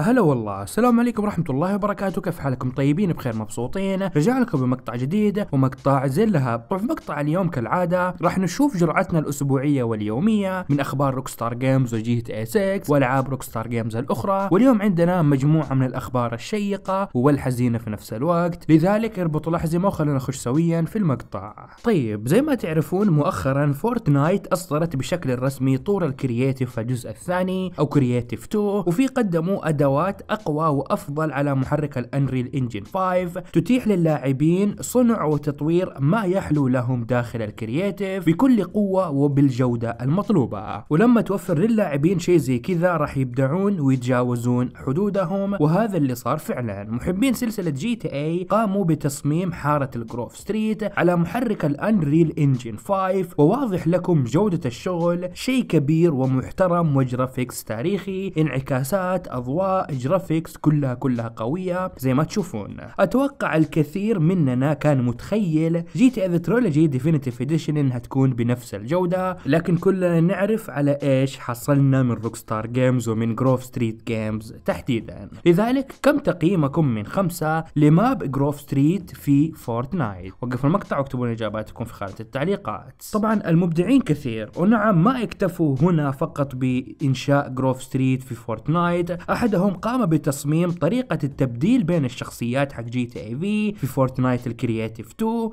هلا والله السلام عليكم ورحمة الله وبركاته كيف حالكم طيبين بخير مبسوطين رجع لكم بمقطع جديد ومقطع زين اللهب طبعا في مقطع اليوم كالعادة راح نشوف جرعتنا الأسبوعية واليومية من أخبار روكستار جيمز وجي تي اي 6 وألعاب روكستار جيمز الأخرى واليوم عندنا مجموعة من الأخبار الشيقة والحزينة في نفس الوقت لذلك اربطوا الأحزمة وخلونا نخش سويا في المقطع طيب زي ما تعرفون مؤخرا فورتنايت أصدرت بشكل رسمي طور الكرييتيف الجزء الثاني أو كرييتيف 2 وفي قدموا أداء أدوات أقوى وأفضل على محرك الأنريل إنجن 5 تتيح للاعبين صنع وتطوير ما يحلو لهم داخل الكرياتيف بكل قوة وبالجودة المطلوبة ولما توفر للاعبين شيء زي كذا راح يبدعون ويتجاوزون حدودهم وهذا اللي صار فعلا محبين سلسلة جي تي اي قاموا بتصميم حارة الجروف ستريت على محرك الأنريل إنجن 5 وواضح لكم جودة الشغل شيء كبير ومحترم وجرافيكس تاريخي انعكاسات أضواء جرافيكس كلها كلها قوية زي ما تشوفون اتوقع الكثير مننا كان متخيل جي تي اذا ترولوجي ديفينيتيف اديشن انها تكون بنفس الجودة لكن كلنا نعرف على ايش حصلنا من روك ستار جيمز ومن جروف ستريت جيمز تحديدا لذلك كم تقييمكم من خمسة لماب جروف ستريت في فورتنايت وقفوا المقطع واكتبوا اجاباتكم في خانة التعليقات طبعا المبدعين كثير ونعم ما اكتفوا هنا فقط بانشاء جروف ستريت في فورتنايت احدهم لهم قام بتصميم طريقة التبديل بين الشخصيات حق جي تي اي في فورتنايت الكرياتيف 2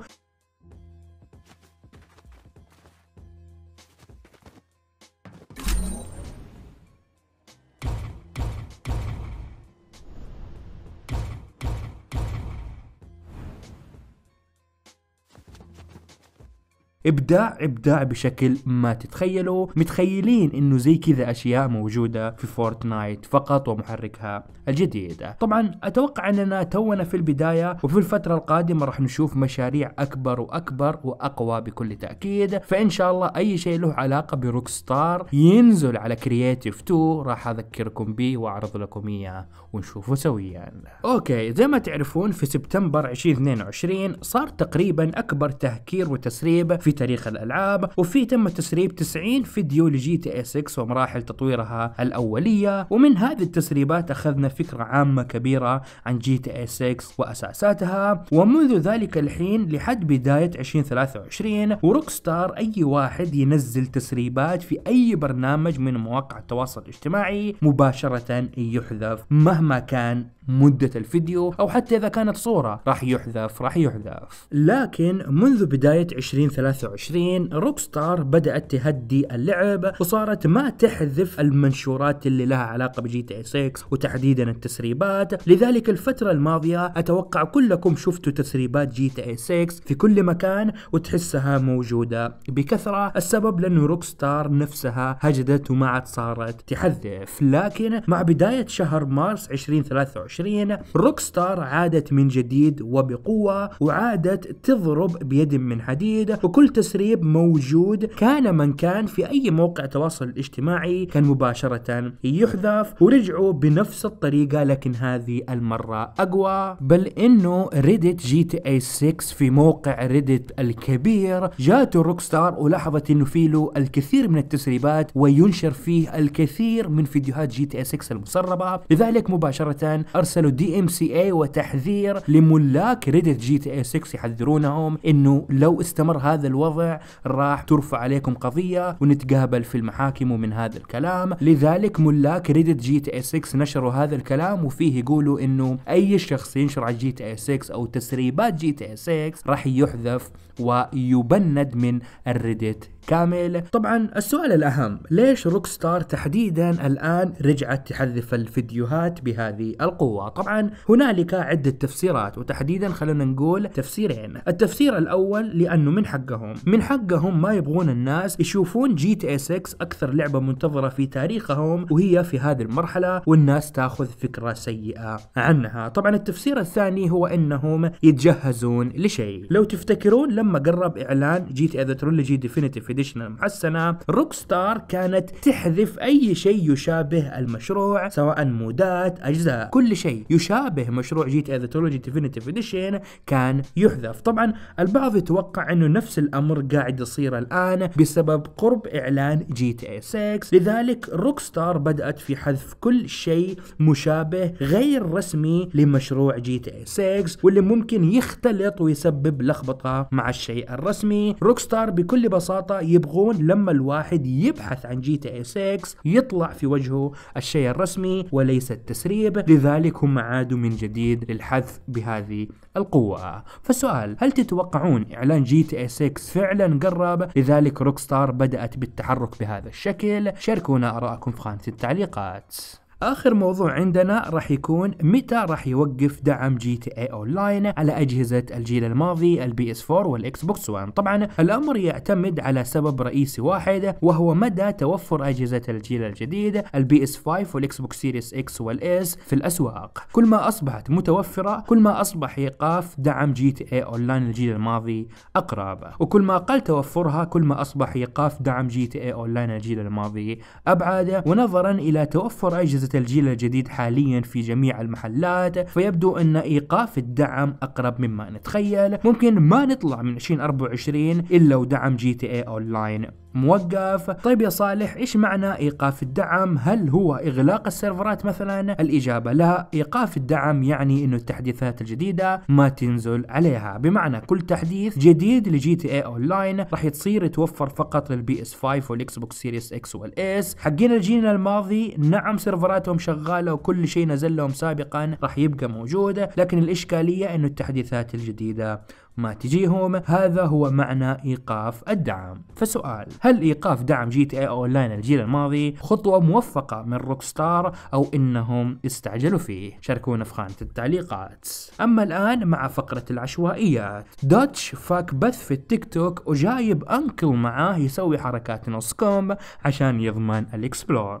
ابداع ابداع بشكل ما تتخيلوا متخيلين انه زي كذا اشياء موجوده في فورتنايت فقط ومحركها الجديد طبعا اتوقع اننا تونا في البدايه وفي الفتره القادمه راح نشوف مشاريع اكبر واكبر واقوى بكل تاكيد فان شاء الله اي شيء له علاقه بروك ستار ينزل على كرياتيف 2 راح اذكركم به واعرض لكم اياه ونشوفه سويا اوكي زي ما تعرفون في سبتمبر 2022 صار تقريبا اكبر تهكير وتسريب في في تاريخ الألعاب وفي تم تسريب 90 فيديو لجي تي اي 6 ومراحل تطويرها الأولية ومن هذه التسريبات أخذنا فكرة عامة كبيرة عن جي تي اي 6 وأساساتها ومنذ ذلك الحين لحد بداية 2023 وروك ستار أي واحد ينزل تسريبات في أي برنامج من مواقع التواصل الاجتماعي مباشرة يحذف مهما كان مدة الفيديو أو حتى إذا كانت صورة راح يحذف راح يحذف لكن منذ بداية 2023 روك ستار بدأت تهدي اللعب وصارت ما تحذف المنشورات اللي لها علاقة بجي تي 6 إيه وتحديدا التسريبات لذلك الفترة الماضية أتوقع كلكم شفتوا تسريبات جي تي 6 إيه في كل مكان وتحسها موجودة بكثرة السبب لأنه روك ستار نفسها هجدت وما عاد صارت تحذف لكن مع بداية شهر مارس 2023 2023 روك ستار عادت من جديد وبقوة وعادت تضرب بيد من حديد وكل تسريب موجود كان من كان في أي موقع تواصل اجتماعي كان مباشرة يحذف ورجعوا بنفس الطريقة لكن هذه المرة أقوى بل إنه ريدت جي تي اي 6 في موقع ريدت الكبير جاته روك ستار ولاحظت إنه في له الكثير من التسريبات وينشر فيه الكثير من فيديوهات جي تي اي 6 المسربة لذلك مباشرة ارسلوا دي ام سي اي وتحذير لملاك ريدت جي تي اي 6 يحذرونهم انه لو استمر هذا الوضع راح ترفع عليكم قضيه ونتقابل في المحاكم ومن هذا الكلام لذلك ملاك ريدت جي تي اي 6 نشروا هذا الكلام وفيه يقولوا انه اي شخص ينشر على جي تي اي 6 او تسريبات جي تي اي 6 راح يحذف ويبند من الريدت كامل طبعا السؤال الأهم ليش روك ستار تحديدا الآن رجعت تحذف الفيديوهات بهذه القوة طبعا هنالك عدة تفسيرات وتحديدا خلونا نقول تفسيرين التفسير الأول لأنه من حقهم من حقهم ما يبغون الناس يشوفون جي تي اس إيه اكس أكثر لعبة منتظرة في تاريخهم وهي في هذه المرحلة والناس تاخذ فكرة سيئة عنها طبعا التفسير الثاني هو أنهم يتجهزون لشيء لو تفتكرون لما قرب إعلان جي تي ذا ترولوجي ديفينيتيف اديشن المحسنة روك ستار كانت تحذف أي شيء يشابه المشروع سواء مودات أجزاء كل شيء يشابه مشروع جي تي ذا تولوجي ديفينيتيف اديشن كان يحذف طبعا البعض يتوقع أنه نفس الأمر قاعد يصير الآن بسبب قرب إعلان جي تي اي 6 لذلك روك ستار بدأت في حذف كل شيء مشابه غير رسمي لمشروع جي تي اي 6 واللي ممكن يختلط ويسبب لخبطة مع الشيء الرسمي روك ستار بكل بساطة يبغون لما الواحد يبحث عن جي تي اي 6 يطلع في وجهه الشيء الرسمي وليس التسريب لذلك هم عادوا من جديد للحذف بهذه القوة فالسؤال هل تتوقعون إعلان جي تي اي 6 فعلا قرب لذلك روكستار بدأت بالتحرك بهذا الشكل شاركونا أراءكم في خانة التعليقات آخر موضوع عندنا راح يكون متى راح يوقف دعم جي تي اي اونلاين على أجهزة الجيل الماضي البي اس 4 والاكس بوكس 1 طبعا الأمر يعتمد على سبب رئيسي واحد وهو مدى توفر أجهزة الجيل الجديد البي اس 5 والاكس بوكس سيريس اكس والاس في الأسواق كل ما أصبحت متوفرة كل ما أصبح إيقاف دعم جي تي اي اونلاين الجيل الماضي أقرب وكل ما قل توفرها كل ما أصبح إيقاف دعم جي تي اي اونلاين الجيل الماضي أبعد ونظرا إلى توفر أجهزة الجيل الجديد حاليا في جميع المحلات فيبدو أن إيقاف الدعم أقرب مما نتخيل ممكن ما نطلع من 2024 إلا ودعم جي تي اي أونلاين موقف طيب يا صالح ايش معنى ايقاف الدعم هل هو اغلاق السيرفرات مثلا الاجابه لا ايقاف الدعم يعني انه التحديثات الجديده ما تنزل عليها بمعنى كل تحديث جديد لجي تي اي اونلاين راح تصير يتوفر فقط للبي اس 5 والاكس بوكس سيريس اكس والاس حقين الجيل الماضي نعم سيرفرات تحديثاتهم شغالة وكل شيء نزل لهم سابقا راح يبقى موجودة لكن الإشكالية أنه التحديثات الجديدة ما تجيهم هذا هو معنى ايقاف الدعم فسؤال هل ايقاف دعم جي تي اي اونلاين الجيل الماضي خطوه موفقه من روكستار او انهم استعجلوا فيه شاركونا في خانه التعليقات اما الان مع فقره العشوائيات دوتش فاك بث في التيك توك وجايب انكل معاه يسوي حركات نص كومب عشان يضمن الاكسبلور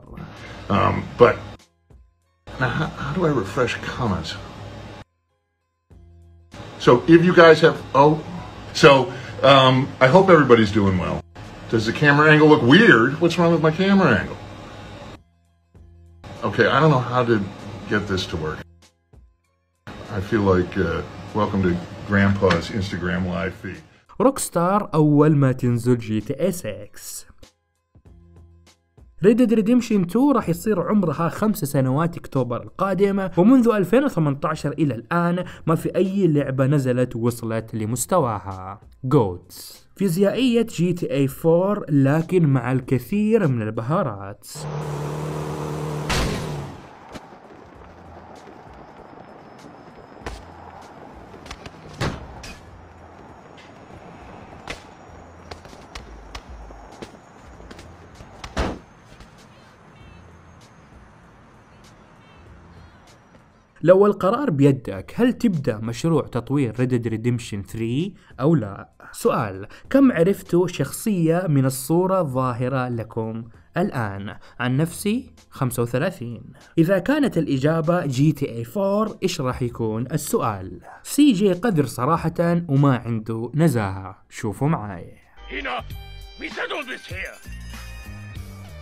um, but... Now, how, how do I refresh comments? So if you guys have, oh, so um, I hope everybody's doing well. Does the camera angle look weird? What's wrong with my camera angle? Okay, I don't know how to get this to work. I feel like uh, welcome to Grandpa's Instagram live feed. Rockstar أول ما تنزل جي تي ريد ديد ريديمشن 2 راح يصير عمرها خمس سنوات اكتوبر القادمة ومنذ 2018 الى الان ما في اي لعبة نزلت وصلت لمستواها جوتس فيزيائية جي تي اي 4 لكن مع الكثير من البهارات لو القرار بيدك هل تبدأ مشروع تطوير ريدد ريديمشن 3 أو لا؟ سؤال كم عرفتوا شخصية من الصورة الظاهرة لكم؟ الآن عن نفسي 35 إذا كانت الإجابة جي تي اي 4 إيش راح يكون السؤال؟ سي جي قذر صراحة وما عنده نزاهة شوفوا معاي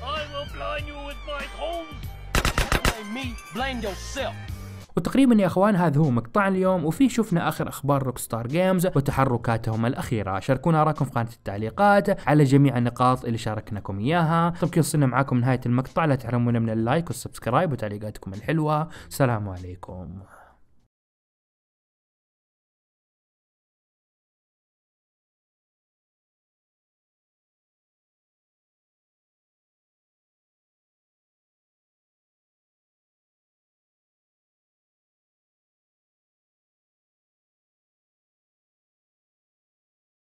I will blind you with my homes! Blame me, blame yourself! وتقريبا يا اخوان هذا هو مقطع اليوم وفي شفنا اخر اخبار روك ستار جيمز وتحركاتهم الاخيره شاركونا اراءكم في قناه التعليقات على جميع النقاط اللي شاركناكم اياها طب كذا وصلنا معاكم نهايه المقطع لا تحرمونا من اللايك والسبسكرايب وتعليقاتكم الحلوه سلام عليكم